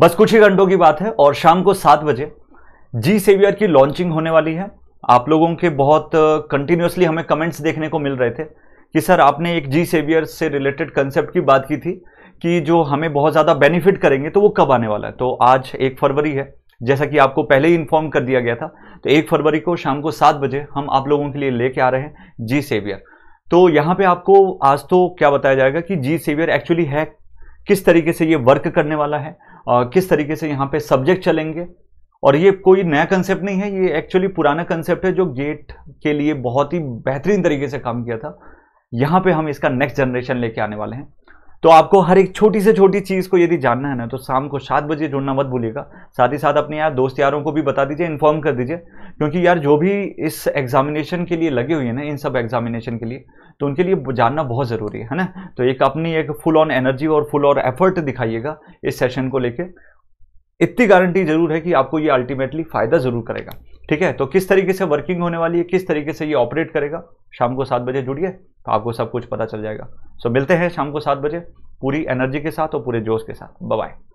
बस कुछ ही घंटों की बात है और शाम को सात बजे जी सेवियर की लॉन्चिंग होने वाली है आप लोगों के बहुत कंटिन्यूसली हमें कमेंट्स देखने को मिल रहे थे कि सर आपने एक जी सेवियर से रिलेटेड कंसेप्ट की बात की थी कि जो हमें बहुत ज़्यादा बेनिफिट करेंगे तो वो कब आने वाला है तो आज एक फरवरी है जैसा कि आपको पहले ही इन्फॉर्म कर दिया गया था तो एक फरवरी को शाम को सात बजे हम आप लोगों के लिए लेके आ रहे हैं जी सेवियर तो यहाँ पे आपको आज तो क्या बताया जाएगा कि जी सेवियर एक्चुअली है किस तरीके से ये वर्क करने वाला है किस तरीके से यहाँ पे सब्जेक्ट चलेंगे और ये कोई नया कंसेप्ट नहीं है ये एक्चुअली पुराना कंसेप्ट है जो गेट के लिए बहुत ही बेहतरीन तरीके से काम किया था यहाँ पे हम इसका नेक्स्ट जनरेशन लेके आने वाले हैं तो आपको हर एक छोटी से छोटी चीज़ को यदि जानना है ना तो शाम को सात बजे जुड़ना मत भूलिएगा साथ ही साथ अपने यार दोस्त यारों को भी बता दीजिए इन्फॉर्म कर दीजिए क्योंकि यार जो भी इस एग्जामिनेशन के लिए लगे हुए हैं ना इन सब एग्जामिनेशन के लिए तो उनके लिए जानना बहुत ज़रूरी है ना तो एक अपनी एक फुल ऑन एनर्जी और फुल और एफर्ट दिखाइएगा इस सेशन को लेके इतनी गारंटी जरूर है कि आपको ये अल्टीमेटली फ़ायदा ज़रूर करेगा ठीक है तो किस तरीके से वर्किंग होने वाली है किस तरीके से ये ऑपरेट करेगा शाम को सात बजे जुड़िए तो आपको सब कुछ पता चल जाएगा सो मिलते हैं शाम को सात बजे पूरी एनर्जी के साथ और पूरे जोश के साथ बाय